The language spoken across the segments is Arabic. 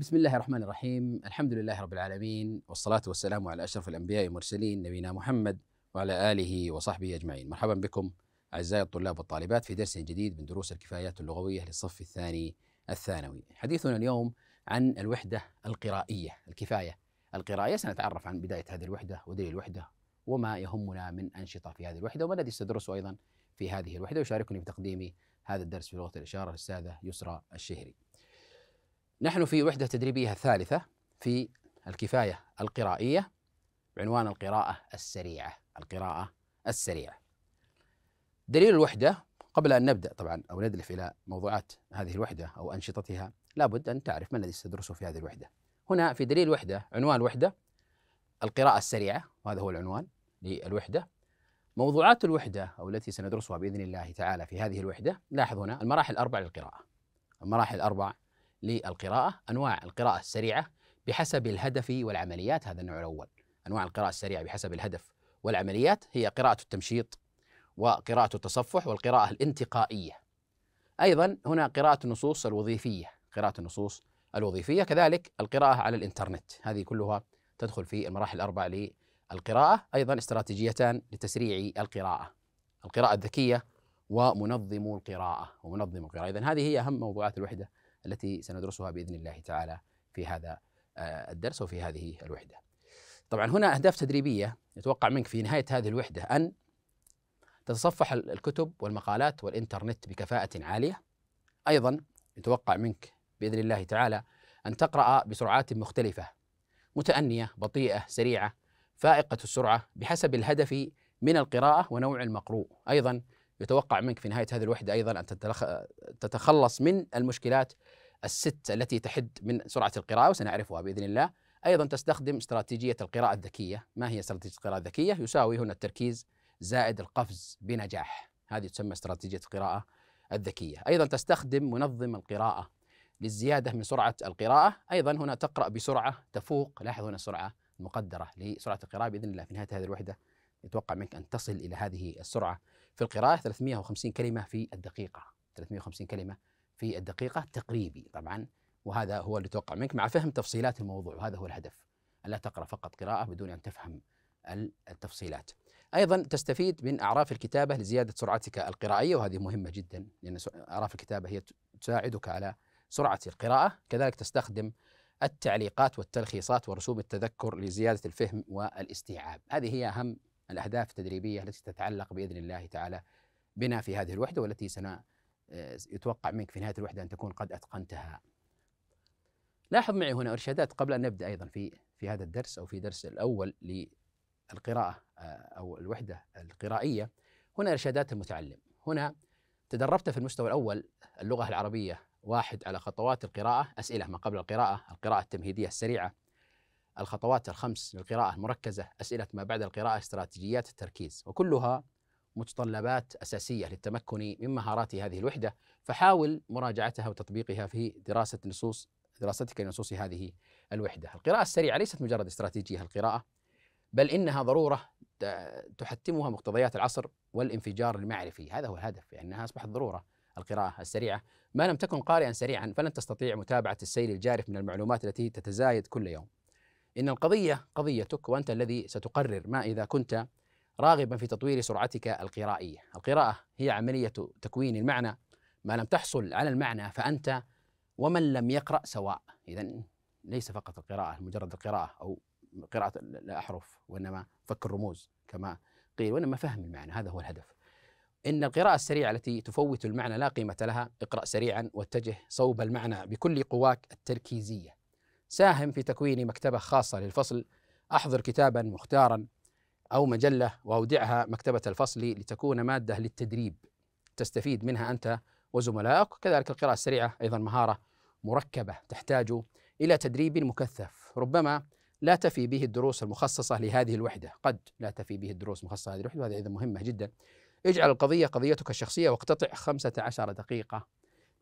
بسم الله الرحمن الرحيم الحمد لله رب العالمين والصلاة والسلام على أشرف الأنبياء والمرسلين نبينا محمد وعلى آله وصحبه أجمعين مرحبا بكم أعزائي الطلاب والطالبات في درس جديد من دروس الكفايات اللغوية للصف الثاني الثانوي حديثنا اليوم عن الوحدة القرائية الكفاية القرائية سنتعرف عن بداية هذه الوحدة ودليل الوحدة وما يهمنا من أنشطة في هذه الوحدة وما الذي سندرسه أيضا في هذه الوحدة ويشاركني في تقديم هذا الدرس في لغة الإشارة الأستاذة يسرى الشهري نحن في وحدة تدريبية ثالثة في الكفاية القرائية بعنوان القراءة السريعة القراءة السريعة دليل الوحدة قبل أن نبدأ طبعا أو ندلف إلى موضوعات هذه الوحدة أو أنشطتها لابد أن تعرف ما الذي ستدرسه في هذه الوحدة هنا في دليل الوحدة عنوان الوحدة القراءة السريعة وهذا هو العنوان للوحدة موضوعات الوحدة أو التي سندرسها بإذن الله تعالى في هذه الوحدة لاحظ هنا المراحل الأربع للقراءة المراحل الأربع للقراءة أنواع القراءة السريعة بحسب الهدف والعمليات هذا النوع الأول أنواع القراءة السريعة بحسب الهدف والعمليات هي قراءة التمشيط وقراءة التصفح والقراءة الانتقائية أيضا هنا قراءة النصوص الوظيفية قراءة النصوص الوظيفية كذلك القراءة على الإنترنت هذه كلها تدخل في المراحل الأربع للقراءة أيضا استراتيجيتان لتسريع القراءة القراءة الذكية ومنظم القراءة ومنظم القراءة إذا هذه هي أهم موضوعات الوحدة التي سندرسها باذن الله تعالى في هذا آه، الدرس وفي هذه الوحده. طبعا هنا اهداف تدريبيه يتوقع منك في نهايه هذه الوحده ان تتصفح الكتب والمقالات والانترنت بكفاءه عاليه. ايضا يتوقع منك باذن الله تعالى ان تقرا بسرعات مختلفه متانيه، بطيئه، سريعه، فائقه السرعه بحسب الهدف من القراءه ونوع المقروء، ايضا يتوقع منك في نهاية هذه الوحدة أيضا أن تتخلص من المشكلات الست التي تحد من سرعة القراءة وسنعرفها بإذن الله أيضا تستخدم استراتيجية القراءة الذكية ما هي استراتيجية القراءة الذكية؟ يساوي هنا التركيز زائد القفز بنجاح هذه تسمى استراتيجية القراءة الذكية أيضا تستخدم منظم القراءة للزيادة من سرعة القراءة أيضا هنا تقرأ بسرعة تفوق لاحظ هنا السرعة المقدرة لسرعة القراءة بإذن الله في نهاية هذه الوحدة يتوقع منك أن تصل إلى هذه السرعة في القراءة 350 كلمة في الدقيقة 350 كلمة في الدقيقة تقريبي طبعا وهذا هو اللي توقع منك مع فهم تفصيلات الموضوع وهذا هو الهدف ألا تقرأ فقط قراءة بدون أن تفهم التفصيلات أيضا تستفيد من أعراف الكتابة لزيادة سرعتك القرائية وهذه مهمة جدا لأن أعراف الكتابة هي تساعدك على سرعة القراءة كذلك تستخدم التعليقات والتلخيصات ورسوم التذكر لزيادة الفهم والاستيعاب هذه هي أهم الأهداف التدريبية التي تتعلق بإذن الله تعالى بنا في هذه الوحدة والتي سنا آه، يتوقع منك في نهاية الوحدة أن تكون قد أتقنتها لاحظ معي هنا إرشادات قبل أن نبدأ أيضا في في هذا الدرس أو في درس الأول للقراءة آه، أو الوحدة القرائية هنا إرشادات المتعلم هنا تدربت في المستوى الأول اللغة العربية واحد على خطوات القراءة أسئلة ما قبل القراءة القراءة التمهيدية السريعة الخطوات الخمس للقراءة المركزة أسئلة ما بعد القراءة استراتيجيات التركيز وكلها متطلبات أساسية للتمكن من مهارات هذه الوحدة فحاول مراجعتها وتطبيقها في دراسة نصوص دراستك لنصوص هذه الوحدة القراءة السريعة ليست مجرد استراتيجية القراءة بل إنها ضرورة تحتمها مقتضيات العصر والانفجار المعرفي هذا هو الهدف يعني أنها أصبحت ضرورة القراءة السريعة ما لم تكن قارئا سريعا فلن تستطيع متابعة السيل الجارف من المعلومات التي تتزايد كل يوم إن القضية قضيتك وأنت الذي ستقرر ما إذا كنت راغبا في تطوير سرعتك القرائية القراءة هي عملية تكوين المعنى ما لم تحصل على المعنى فأنت ومن لم يقرأ سواء إذا ليس فقط القراءة مجرد القراءة أو قراءة الأحرف وإنما فك الرموز كما قيل وإنما فهم المعنى هذا هو الهدف إن القراءة السريعة التي تفوت المعنى لا قيمة لها اقرأ سريعا واتجه صوب المعنى بكل قواك التركيزية ساهم في تكوين مكتبة خاصة للفصل أحضر كتابا مختارا أو مجلة وأودعها مكتبة الفصل لتكون مادة للتدريب تستفيد منها أنت وزملائك كذلك القراءة السريعة أيضا مهارة مركبة تحتاج إلى تدريب مكثف ربما لا تفي به الدروس المخصصة لهذه الوحدة قد لا تفي به الدروس المخصصة لهذه الوحدة وهذه أيضا مهمة جدا اجعل القضية قضيتك الشخصية واقتطع 15 دقيقة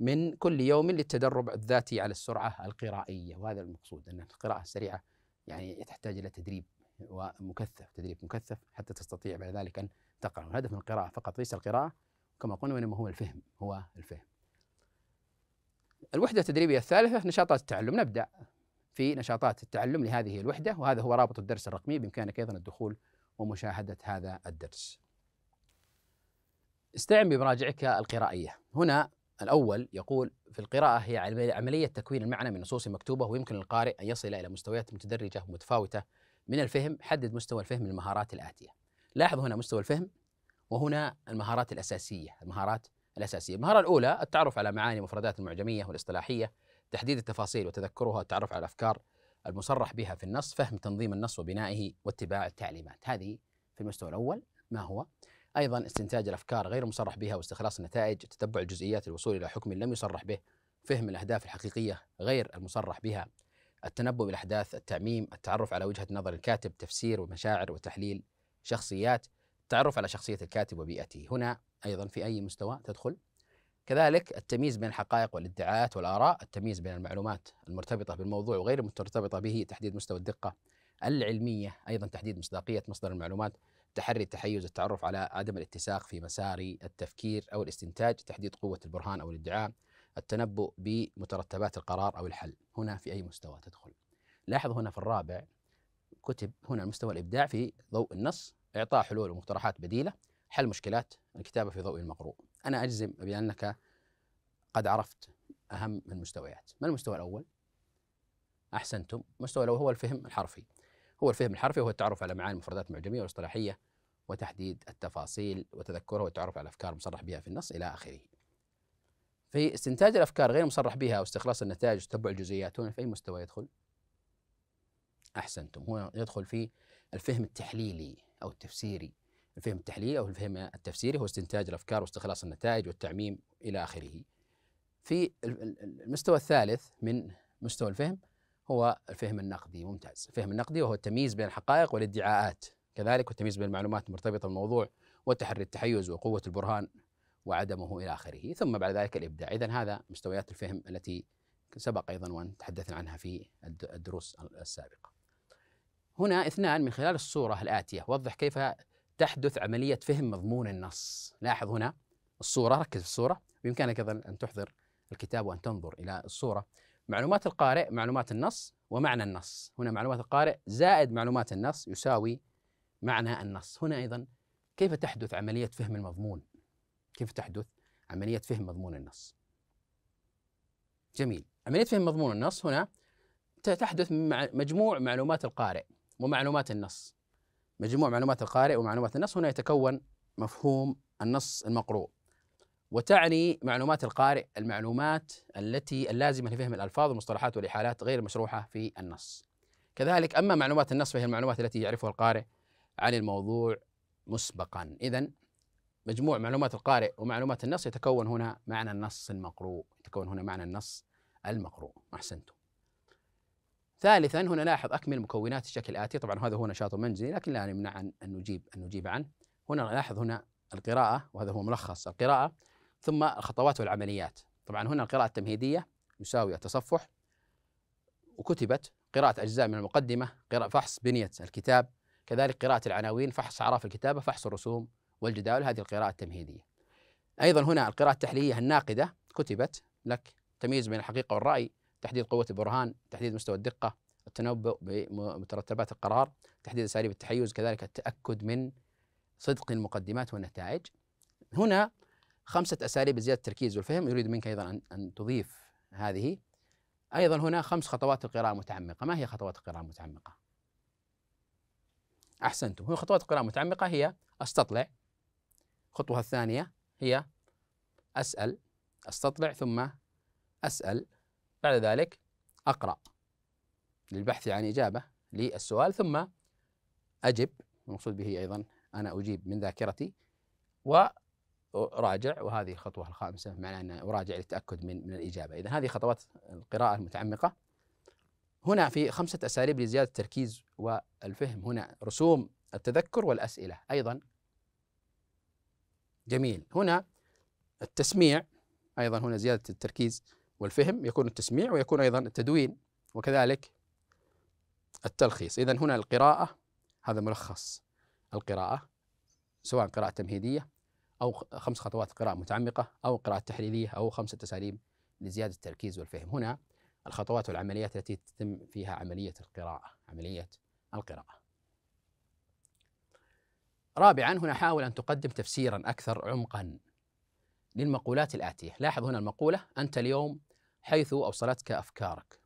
من كل يوم للتدرب الذاتي على السرعة القرائية وهذا المقصود أن القراءة السريعة يعني تحتاج إلى تدريب ومكثف تدريب مكثف حتى تستطيع بعد ذلك أن تقرأ الهدف من القراءة فقط ليس القراءة كما قلنا وإنما هو الفهم هو الفهم الوحدة التدريبية الثالثة نشاطات التعلم نبدأ في نشاطات التعلم لهذه الوحدة وهذا هو رابط الدرس الرقمي بإمكانك أيضا الدخول ومشاهدة هذا الدرس استعن بمراجعك القرائية هنا الأول يقول في القراءة هي عملية تكوين المعنى من نصوص مكتوبة ويمكن للقارئ أن يصل إلى مستويات متدرجة ومتفاوتة من الفهم حدد مستوى الفهم المهارات الآتية لاحظ هنا مستوى الفهم وهنا المهارات الأساسية المهارات الأساسية المهارة الأولى التعرف على معاني مفردات المعجمية والاصطلاحية تحديد التفاصيل وتذكرها التعرف على الأفكار المصرح بها في النص فهم تنظيم النص وبنائه واتباع التعليمات هذه في المستوى الأول ما هو أيضا استنتاج الأفكار غير المصرح بها واستخلاص النتائج تتبع الجزئيات الوصول إلى حكم لم يصرح به فهم الأهداف الحقيقية غير المصرح بها التنبؤ بالأحداث التعميم التعرف على وجهة نظر الكاتب تفسير ومشاعر وتحليل شخصيات التعرف على شخصية الكاتب وبيئته هنا أيضا في أي مستوى تدخل كذلك التمييز بين الحقائق والادعاءات والآراء التمييز بين المعلومات المرتبطة بالموضوع وغير المرتبطة به تحديد مستوى الدقة العلمية أيضا تحديد مصداقية مصدر المعلومات تحري التحيز التعرف على عدم الاتساق في مساري التفكير أو الاستنتاج تحديد قوة البرهان أو الادعاء التنبؤ بمترتبات القرار أو الحل هنا في أي مستوى تدخل لاحظ هنا في الرابع كتب هنا مستوى الإبداع في ضوء النص إعطاء حلول ومقترحات بديلة حل مشكلات الكتابة في ضوء المقروء أنا أجزم بأنك قد عرفت أهم المستويات ما المستوى الأول؟ أحسنتم المستوى الأول هو الفهم الحرفي هو الفهم الحرفي وهو التعرف على معاني المفردات المعجمية والاصطلاحية وتحديد التفاصيل وتذكرها والتعرف على الأفكار المصرح بها في النص إلى آخره في استنتاج الأفكار غير المصرح بها واستخلاص النتائج وتتبع الجزئيات هنا في أي مستوى يدخل؟ أحسنتم هنا يدخل في الفهم التحليلي أو التفسيري الفهم التحليلي أو الفهم التفسيري هو استنتاج الأفكار واستخلاص النتائج والتعميم إلى آخره في المستوى الثالث من مستوى الفهم هو الفهم النقدي ممتاز الفهم النقدي وهو التمييز بين الحقائق والادعاءات كذلك والتمييز بين المعلومات المرتبطة بالموضوع وتحري التحيز وقوة البرهان وعدمه إلى آخره ثم بعد ذلك الإبداع إذا هذا مستويات الفهم التي سبق أيضا وأن تحدثنا عنها في الدروس السابقة هنا اثنان من خلال الصورة الآتية وضح كيف تحدث عملية فهم مضمون النص لاحظ هنا الصورة ركز في الصورة بامكانك أيضا أن تحضر الكتاب وأن تنظر إلى الصورة معلومات القارئ معلومات النص ومعنى النص هنا معلومات القارئ زائد معلومات النص يساوي معنى النص هنا أيضا كيف تحدث عملية فهم المضمون كيف تحدث عملية فهم مضمون النص جميل عملية فهم مضمون النص هنا تحدث مع مجموع معلومات القارئ ومعلومات النص مجموع معلومات القارئ ومعلومات النص هنا يتكون مفهوم النص المقروء وتعني معلومات القارئ المعلومات التي اللازمة لفهم الألفاظ والمصطلحات والإحالات غير المشروحة في النص كذلك أما معلومات النص فهي المعلومات التي يعرفها القارئ عن الموضوع مسبقا إذا مجموع معلومات القارئ ومعلومات النص يتكون هنا معنى النص المقروء يتكون هنا معنى النص المقروء أحسنتم ثالثا هنا لاحظ أكمل مكونات الشكل الآتي طبعا هذا هو نشاط منزلي لكن لا نمنع أن نجيب أن نجيب عنه هنا لاحظ هنا القراءة وهذا هو ملخص القراءة ثم الخطوات والعمليات طبعا هنا القراءة التمهيدية يساوي التصفح وكتبت قراءة أجزاء من المقدمة قراءة فحص بنية الكتاب كذلك قراءة العناوين فحص أعراف الكتابة فحص الرسوم والجدال هذه القراءة التمهيدية أيضا هنا القراءة التحليلية الناقدة كتبت لك تمييز بين الحقيقة والرأي تحديد قوة البرهان تحديد مستوى الدقة التنبؤ بمترتبات القرار تحديد أساليب التحيز كذلك التأكد من صدق المقدمات والنتائج هنا خمسة أساليب زيادة التركيز والفهم يريد منك أيضا أن تضيف هذه أيضا هنا خمس خطوات القراءة المتعمقة ما هي خطوات القراءة المتعمقة؟ أحسنتم هو خطوات القراءة المتعمقة هي أستطلع الخطوة الثانية هي أسأل أستطلع ثم أسأل بعد ذلك أقرأ للبحث عن إجابة للسؤال ثم أجب المقصود به أيضا أنا أجيب من ذاكرتي وأراجع وهذه الخطوة الخامسة معناها أن أراجع للتأكد من من الإجابة إذا هذه خطوات القراءة المتعمقة هنا في خمسة أساليب لزيادة التركيز والفهم هنا رسوم التذكر والأسئلة أيضا جميل هنا التسميع أيضا هنا زيادة التركيز والفهم يكون التسميع ويكون أيضا التدوين وكذلك التلخيص إذا هنا القراءة هذا ملخص القراءة سواء قراءة تمهيدية أو خمس خطوات قراءة متعمقة أو قراءة تحليلية أو خمسة أساليب لزيادة التركيز والفهم هنا الخطوات والعمليات التي تتم فيها عملية القراءة عملية القراءة رابعا هنا حاول أن تقدم تفسيرا أكثر عمقا للمقولات الآتية لاحظ هنا المقولة أنت اليوم حيث أوصلتك أفكارك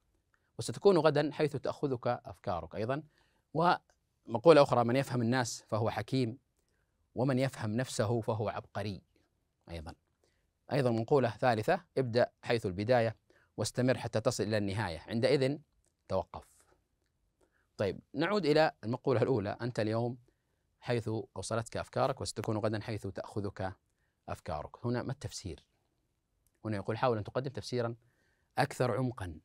وستكون غدا حيث تأخذك أفكارك أيضا ومقولة أخرى من يفهم الناس فهو حكيم ومن يفهم نفسه فهو عبقري أيضا أيضا مقولة ثالثة ابدأ حيث البداية واستمر حتى تصل إلى النهاية عندئذ توقف طيب نعود إلى المقولة الأولى أنت اليوم حيث أوصلتك أفكارك وستكون غدا حيث تأخذك أفكارك هنا ما التفسير هنا يقول حاول أن تقدم تفسيرا أكثر عمقا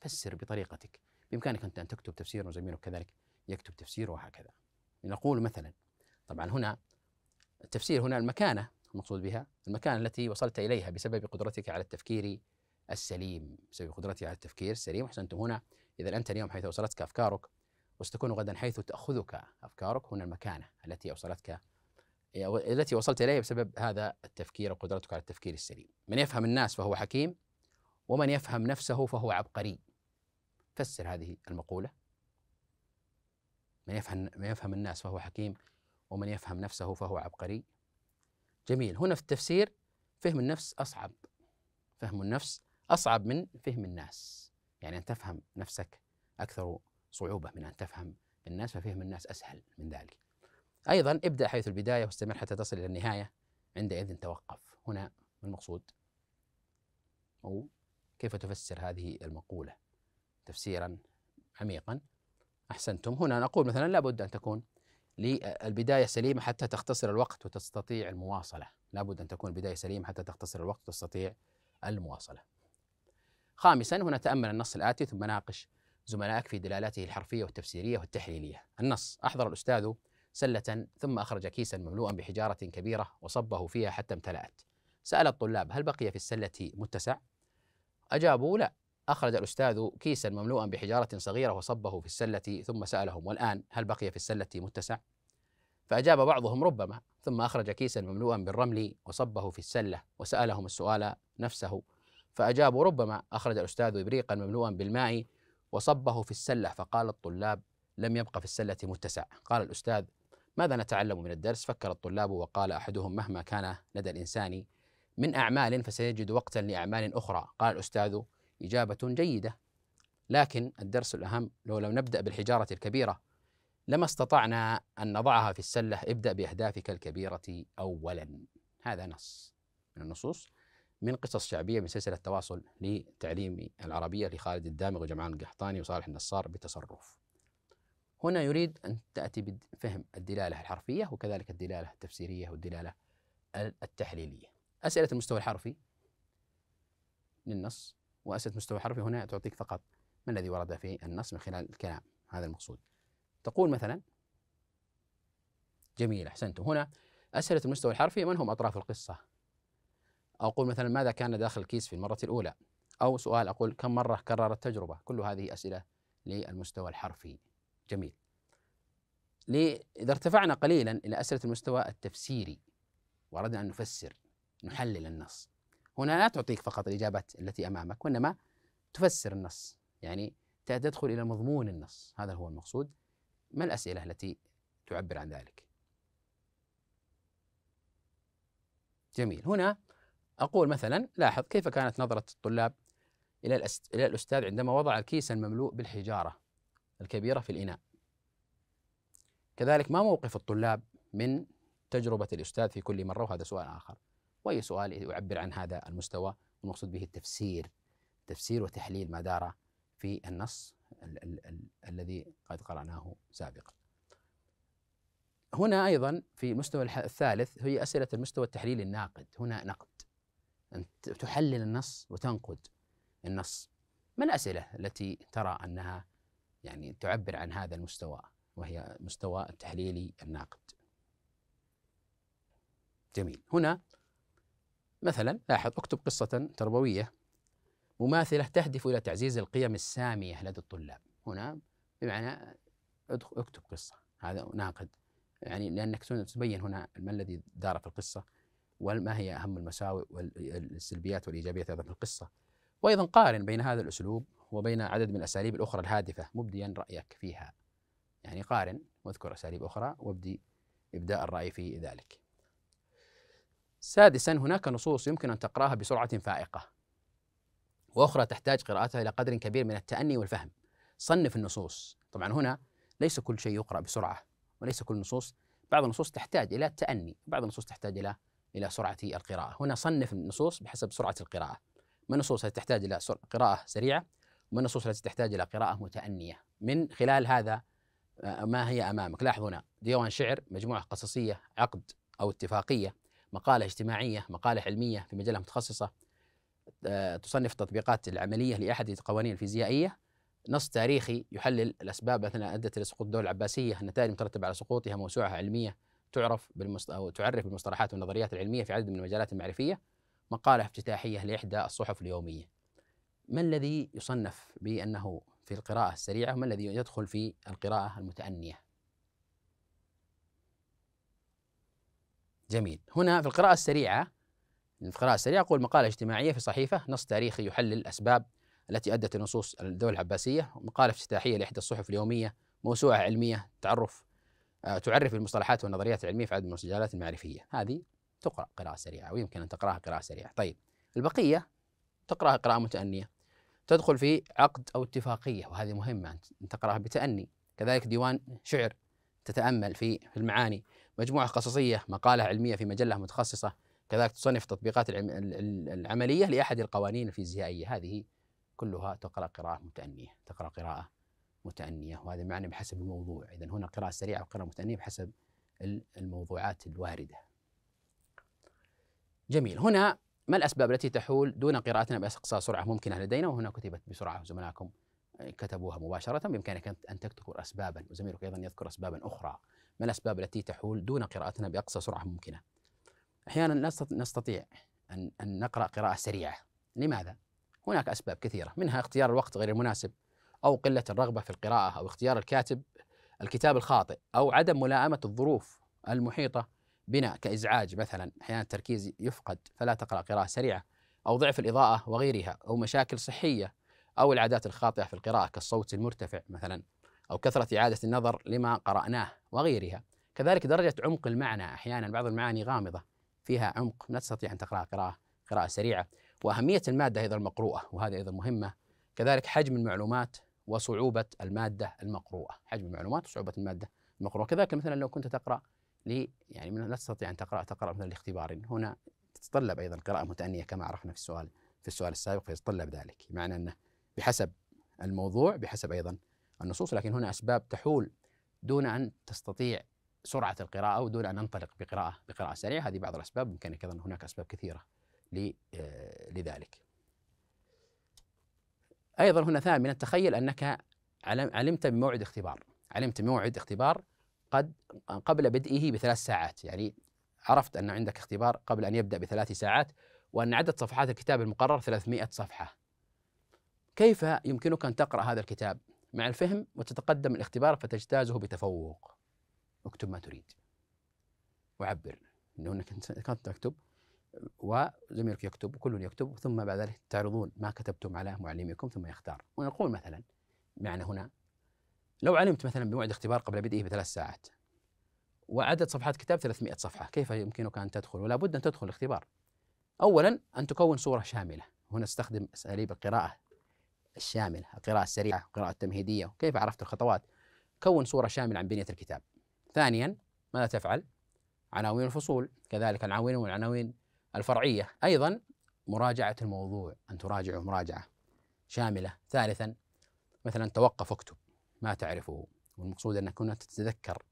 فسر بطريقتك بإمكانك أنت أن تكتب تفسير وزميلك كذلك يكتب تفسير وهكذا نقول مثلا طبعا هنا التفسير هنا المكانة المقصود بها المكانة التي وصلت إليها بسبب قدرتك على التفكير السليم بسبب قدرتي على التفكير السليم أحسنتم هنا إذا أنت اليوم حيث أوصلتك أفكارك وستكون غدا حيث تأخذك أفكارك هنا المكانة التي أوصلتك التي وصلت إليها بسبب هذا التفكير وقدرتك على التفكير السليم من يفهم الناس فهو حكيم ومن يفهم نفسه فهو عبقري فسر هذه المقولة من يفهم, من يفهم الناس فهو حكيم ومن يفهم نفسه فهو عبقري جميل هنا في التفسير فهم النفس أصعب فهم النفس أصعب من فهم الناس يعني أن تفهم نفسك أكثر صعوبة من أن تفهم الناس ففهم الناس أسهل من ذلك أيضا ابدأ حيث البداية واستمر حتى تصل إلى النهاية عندئذ توقف هنا المقصود أو كيف تفسر هذه المقولة تفسيرا عميقا أحسنتم هنا نقول مثلا لابد أن تكون للبداية سليمة حتى تختصر الوقت وتستطيع المواصلة لابد أن تكون البداية سليمة حتى تختصر الوقت وتستطيع المواصلة خامسا هنا تأمل النص الآتي ثم ناقش زملائك في دلالاته الحرفية والتفسيرية والتحليلية النص أحضر الأستاذ سلة ثم أخرج كيسا مملوءا بحجارة كبيرة وصبه فيها حتى امتلأت سأل الطلاب هل بقي في السلة متسع؟ أجابوا لا أخرج الأستاذ كيسا مملوءا بحجارة صغيرة وصبه في السلة ثم سألهم والآن هل بقي في السلة متسع؟ فأجاب بعضهم ربما ثم أخرج كيسا مملوءا بالرمل وصبه في السلة وسألهم السؤال نفسه فأجابوا ربما أخرج الأستاذ إبريقا مملوءا بالماء وصبه في السلة فقال الطلاب لم يبقى في السلة متسع قال الأستاذ ماذا نتعلم من الدرس فكر الطلاب وقال أحدهم مهما كان لدى الإنسان من أعمال فسيجد وقتا لأعمال أخرى قال الأستاذ إجابة جيدة لكن الدرس الأهم لو لم نبدأ بالحجارة الكبيرة لما استطعنا أن نضعها في السلة ابدأ بأهدافك الكبيرة أولا هذا نص من النصوص من قصص شعبية من سلسلة تواصل لتعليم العربية لخالد الدامغ وجمعان القحطاني وصالح النصار بتصرف هنا يريد أن تأتي بفهم الدلالة الحرفية وكذلك الدلالة التفسيرية والدلالة التحليلية أسئلة المستوى الحرفي للنص وأسئلة المستوى الحرفي هنا تعطيك فقط ما الذي ورد في النص من خلال الكلام هذا المقصود تقول مثلا جميل أحسنتم هنا أسئلة المستوى الحرفي من هم أطراف القصة أو أقول مثلا ماذا كان داخل الكيس في المرة الأولى أو سؤال أقول كم مرة كرر التجربة كل هذه أسئلة للمستوى الحرفي جميل إذا ارتفعنا قليلا إلى أسئلة المستوى التفسيري وأردنا أن نفسر نحلل النص هنا لا تعطيك فقط الإجابات التي أمامك وإنما تفسر النص يعني تدخل إلى مضمون النص هذا هو المقصود ما الأسئلة التي تعبر عن ذلك جميل هنا أقول مثلا لاحظ كيف كانت نظرة الطلاب إلى إلى الأستاذ عندما وضع الكيس المملوء بالحجارة الكبيرة في الإناء كذلك ما موقف الطلاب من تجربة الأستاذ في كل مرة وهذا سؤال آخر وأي سؤال يعبر عن هذا المستوى المقصود به التفسير تفسير وتحليل ما دار في النص ال- ال- ال- الذي قد قرأناه سابقا هنا أيضا في المستوى الثالث هي أسئلة المستوى التحليلي الناقد هنا نقد أنت تحلل النص وتنقد النص ما الأسئلة التي ترى أنها يعني تعبر عن هذا المستوى وهي مستوى التحليلي الناقد جميل هنا مثلا لاحظ اكتب قصة تربوية مماثلة تهدف إلى تعزيز القيم السامية لدى الطلاب هنا بمعنى اكتب قصة هذا ناقد يعني لأنك تبين هنا ما الذي دار في القصة وما هي أهم المساوئ والسلبيات والإيجابيات أيضا في القصة وأيضا قارن بين هذا الأسلوب وبين عدد من الأساليب الأخرى الهادفة مبديا رأيك فيها يعني قارن واذكر أساليب أخرى وابدي إبداء الرأي في ذلك سادسا هناك نصوص يمكن أن تقرأها بسرعة فائقة وأخرى تحتاج قراءتها إلى قدر كبير من التأني والفهم صنف النصوص طبعا هنا ليس كل شيء يقرأ بسرعة وليس كل النصوص بعض النصوص تحتاج إلى التأني بعض النصوص تحتاج إلى إلى سرعة القراءة هنا صنف النصوص بحسب سرعة القراءة ما النصوص التي تحتاج إلى قراءة سريعة ما النصوص التي تحتاج إلى قراءة متأنية من خلال هذا آه، ما هي أمامك لاحظ هنا ديوان شعر مجموعة قصصية عقد أو اتفاقية مقالة اجتماعية مقالة علمية في مجلة متخصصة آه، تصنف التطبيقات العملية لأحد القوانين الفيزيائية نص تاريخي يحلل الأسباب مثلا أدت إلى سقوط الدولة العباسية النتائج المترتبة على سقوطها موسوعة علمية تعرف بالمصط... أو تعرف بالمصطلحات والنظريات العلمية في عدد من المجالات المعرفية مقالة افتتاحية لإحدى الصحف اليومية ما الذي يصنف بأنه في القراءة السريعة وما الذي يدخل في القراءة المتأنية جميل هنا في القراءة السريعة في القراءة السريعة أقول مقالة اجتماعية في صحيفة نص تاريخي يحلل الأسباب التي أدت لنصوص الدولة العباسية مقالة افتتاحية لإحدى الصحف اليومية موسوعة علمية تعرف آه، تعرف المصطلحات والنظريات العلمية في عدد من المسجلات المعرفية هذه تقرأ قراءة سريعة ويمكن أن تقرأها قراءة سريعة طيب البقية تقرأها قراءة متأنية تدخل في عقد أو اتفاقية وهذه مهمة أن تقرأها بتأني كذلك ديوان شعر تتأمل في المعاني مجموعة قصصية مقالة علمية في مجلة متخصصة كذلك تصنف تطبيقات العملية لأحد القوانين الفيزيائية هذه كلها تقرأ قراءة متأنية تقرأ قراءة متأنية وهذا معنى بحسب الموضوع إذا هنا قراءة سريعة وقراءة متأنية بحسب الموضوعات الواردة جميل هنا ما الأسباب التي تحول دون قراءتنا بأقصى سرعة ممكنة لدينا وهنا كتبت بسرعة زملائكم آه، كتبوها مباشرة بإمكانك أن تذكر أسبابا وزميلك أيضا يذكر أسبابا أخرى ما الأسباب التي تحول دون قراءتنا بأقصى سرعة ممكنة أحيانا نستطيع أن نقرأ قراءة سريعة لماذا؟ هناك أسباب كثيرة منها اختيار الوقت غير المناسب أو قلة الرغبة في القراءة أو اختيار الكاتب الكتاب الخاطئ أو عدم ملائمة الظروف المحيطة بنا كإزعاج مثلا أحيانا التركيز يفقد فلا تقرأ قراءة سريعة أو ضعف الإضاءة وغيرها أو مشاكل صحية أو العادات الخاطئة في القراءة كالصوت المرتفع مثلا أو كثرة إعادة النظر لما قرأناه وغيرها كذلك درجة عمق المعنى أحيانا بعض المعاني غامضة فيها عمق لا تستطيع أن تقرأ قراءة قراءة سريعة وأهمية المادة أيضا المقروءة وهذه أيضا مهمة كذلك حجم المعلومات وصعوبة المادة المقروءة حجم المعلومات وصعوبة المادة المقروءة كذلك مثلا لو كنت تقرأ لي يعني لا تستطيع أن تقرأ تقرأ مثلا لاختبار هنا تتطلب أيضا قراءة متأنية كما عرفنا في السؤال في السؤال السابق فيتطلب ذلك بمعنى أنه بحسب الموضوع بحسب أيضا النصوص لكن هنا أسباب تحول دون أن تستطيع سرعة القراءة ودون أن ننطلق بقراءة بقراءة سريعة هذه بعض الأسباب يمكن أيضا هناك أسباب كثيرة آه، لذلك أيضا هنا من تخيل أنك علمت بموعد اختبار علمت بموعد اختبار قد قبل بدئه بثلاث ساعات يعني عرفت أن عندك اختبار قبل أن يبدأ بثلاث ساعات وأن عدد صفحات الكتاب المقرر 300 صفحة كيف يمكنك أن تقرأ هذا الكتاب مع الفهم وتتقدم الاختبار فتجتازه بتفوق اكتب ما تريد وعبر انه انك كنت تكتب وزميلك يكتب وكل يكتب ثم بعد ذلك تعرضون ما كتبتم على معلمكم ثم يختار ونقول مثلا معنا هنا لو علمت مثلا بموعد اختبار قبل بدئه بثلاث ساعات وعدد صفحات كتاب 300 صفحة كيف يمكنك أن تدخل ولا بد أن تدخل الاختبار أولا أن تكون صورة شاملة هنا استخدم أساليب القراءة الشاملة القراءة السريعة القراءة التمهيدية كيف عرفت الخطوات كون صورة شاملة عن بنية الكتاب ثانيا ماذا تفعل عناوين الفصول كذلك العناوين والعناوين الفرعية أيضا مراجعة الموضوع أن تراجعه مراجعة شاملة ثالثا مثلا توقف اكتب ما تعرفه والمقصود أنك كنا تتذكر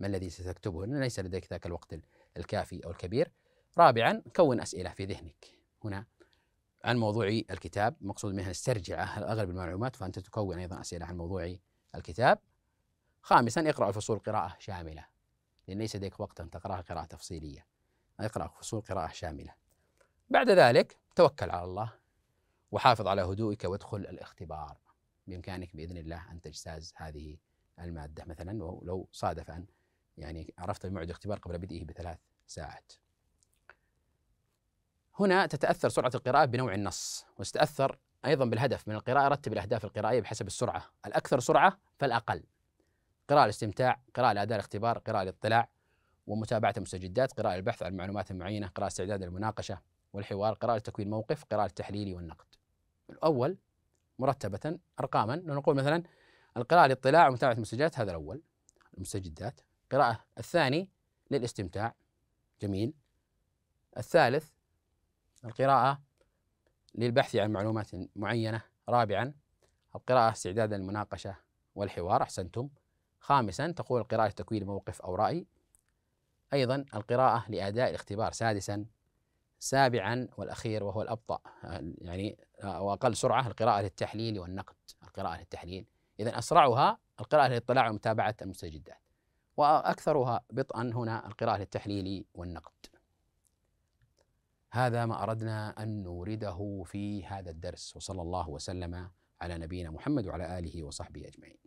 ما الذي ستكتبه لأن ليس لديك ذاك الوقت الكافي أو الكبير رابعا كون أسئلة في ذهنك هنا عن موضوع الكتاب مقصود منها استرجع أغلب المعلومات فأنت تكون أيضا أسئلة عن موضوع الكتاب خامسا اقرأ الفصول قراءة شاملة لأن ليس لديك وقت أن تقرأها قراءة تفصيلية اقرأ فصول قراءة شاملة بعد ذلك توكل على الله وحافظ على هدوئك وادخل الاختبار بإمكانك بإذن الله أن تجتاز هذه المادة مثلا ولو صادف أن يعني عرفت موعد الاختبار قبل بدئه بثلاث ساعات هنا تتأثر سرعة القراءة بنوع النص وتتأثر أيضا بالهدف من القراءة رتب الأهداف القرائيه بحسب السرعة الأكثر سرعة فالأقل قراءة الاستمتاع قراءة لأداء الاختبار قراءة الاطلاع ومتابعة المستجدات قراءة البحث عن معلومات معينة قراءة استعداد المناقشة والحوار قراءة تكوين موقف قراءة التحليل والنقد الأول مرتبة أرقاما نقول مثلا القراءة للاطلاع ومتابعة المستجدات هذا الأول المستجدات قراءة الثاني للاستمتاع جميل الثالث القراءة للبحث عن معلومات معينة رابعا القراءة استعدادا للمناقشة والحوار أحسنتم خامسا تقول القراءة تكوين موقف أو رأي أيضا القراءة لأداء الاختبار سادسا سابعا والأخير وهو الأبطأ يعني وأقل سرعة القراءة للتحليل والنقد القراءة للتحليل إذا أسرعها القراءة للاطلاع ومتابعة المستجدات وأكثرها بطئا هنا القراءة للتحليل والنقد هذا ما أردنا أن نورده في هذا الدرس وصلى الله وسلم على نبينا محمد وعلى آله وصحبه أجمعين